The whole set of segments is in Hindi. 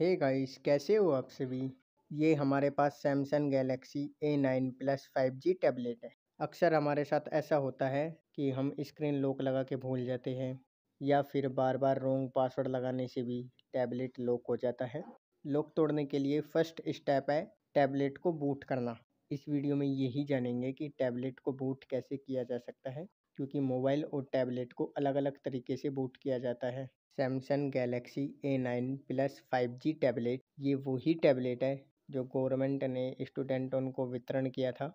हे गाइस कैसे हो आप सभी ये हमारे पास Samsung Galaxy A nine plus five G tablet है अक्सर हमारे साथ ऐसा होता है कि हम स्क्रीन लॉक लगा के भूल जाते हैं या फिर बार बार रोंग पासवर्ड लगाने से भी टैबलेट लॉक हो जाता है लॉक तोड़ने के लिए फर्स्ट स्टेप है टैबलेट को बूट करना इस वीडियो में यही जानेंगे कि टैबलेट को बूट कैसे किया जा सकता है क्योंकि मोबाइल और टैबलेट को अलग अलग तरीके से बूट किया जाता है Samsung Galaxy A nine plus five G tablet ये वही टैबलेट है जो गवर्नमेंट ने स्टूडेंटों को वितरण किया था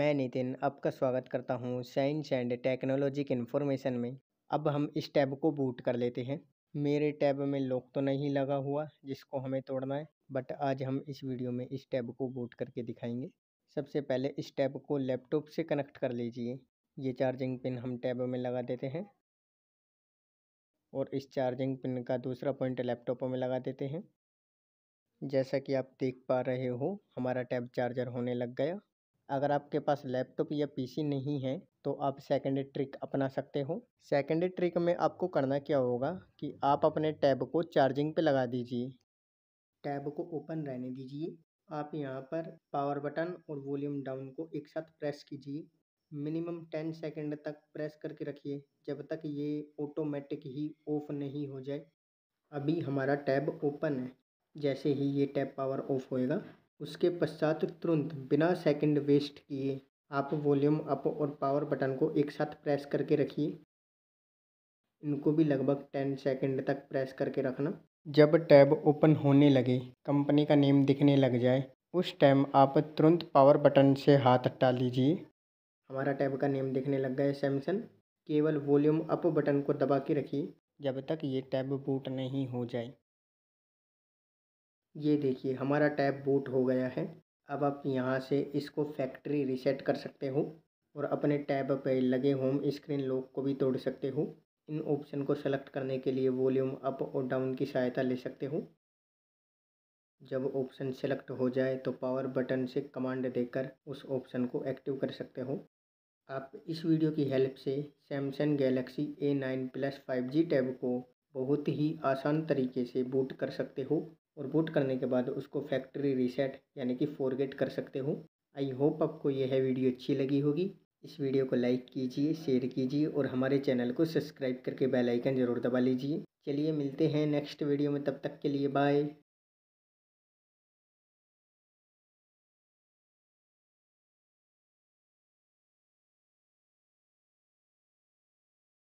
मैं नितिन आपका स्वागत करता हूँ साइंस एंड टेक्नोलॉजी के इन्फॉर्मेशन में अब हम इस टैब को बूट कर लेते हैं मेरे टैब में लॉक तो नहीं लगा हुआ जिसको हमें तोड़ना है बट आज हम इस वीडियो में इस टैब को बूट करके दिखाएंगे सबसे पहले इस टैब को लैपटॉप से कनेक्ट कर लीजिए ये चार्जिंग पिन हम टैब में लगा देते हैं और इस चार्जिंग पिन का दूसरा पॉइंट लैपटॉप में लगा देते हैं जैसा कि आप देख पा रहे हो हमारा टैब चार्जर होने लग गया अगर आपके पास लैपटॉप या पीसी नहीं है तो आप सेकेंड ट्रिक अपना सकते हो सेकेंड ट्रिक में आपको करना क्या होगा कि आप अपने टैब को चार्जिंग पे लगा दीजिए टैब को ओपन रहने दीजिए आप यहाँ पर पावर बटन और वॉल्यूम डाउन को एक साथ प्रेस कीजिए मिनिमम टेन सेकेंड तक प्रेस करके रखिए जब तक ये ऑटोमेटिक ही ऑफ नहीं हो जाए अभी हमारा टैब ओपन है जैसे ही ये टैब पावर ऑफ होएगा उसके पश्चात तुरंत बिना सेकंड वेस्ट किए आप वॉल्यूम अप और पावर बटन को एक साथ प्रेस करके रखिए इनको भी लगभग टेन सेकंड तक प्रेस करके रखना जब टैब ओपन होने लगे कंपनी का नेम दिखने लग जाए उस टाइम आप तुरंत पावर बटन से हाथ हटा लीजिए हमारा टैब का नेम दिखने लग गया है सैमसंग केवल वॉल्यूम अप बटन को दबा के रखिए जब तक ये टैब बूट नहीं हो जाए ये देखिए हमारा टैब बूट हो गया है अब आप यहाँ से इसको फैक्ट्री रिसेट कर सकते हो और अपने टैब पर लगे होम स्क्रीन लॉक को भी तोड़ सकते हो इन ऑप्शन को सेलेक्ट करने के लिए वॉल्यूम अप और डाउन की सहायता ले सकते हो जब ऑप्शन सेलेक्ट हो जाए तो पावर बटन से कमांड देकर उस ऑप्शन को एक्टिव कर सकते हो आप इस वीडियो की हेल्प से Samsung Galaxy A nine plus five G tab को बहुत ही आसान तरीके से बूट कर सकते हो और बूट करने के बाद उसको फैक्ट्री रीसेट यानी कि फॉरगेट कर सकते हो आई होप आपको यह वीडियो अच्छी लगी होगी इस वीडियो को लाइक कीजिए शेयर कीजिए और हमारे चैनल को सब्सक्राइब करके बेल आइकन ज़रूर दबा लीजिए चलिए मिलते हैं नेक्स्ट वीडियो में तब तक के लिए बाय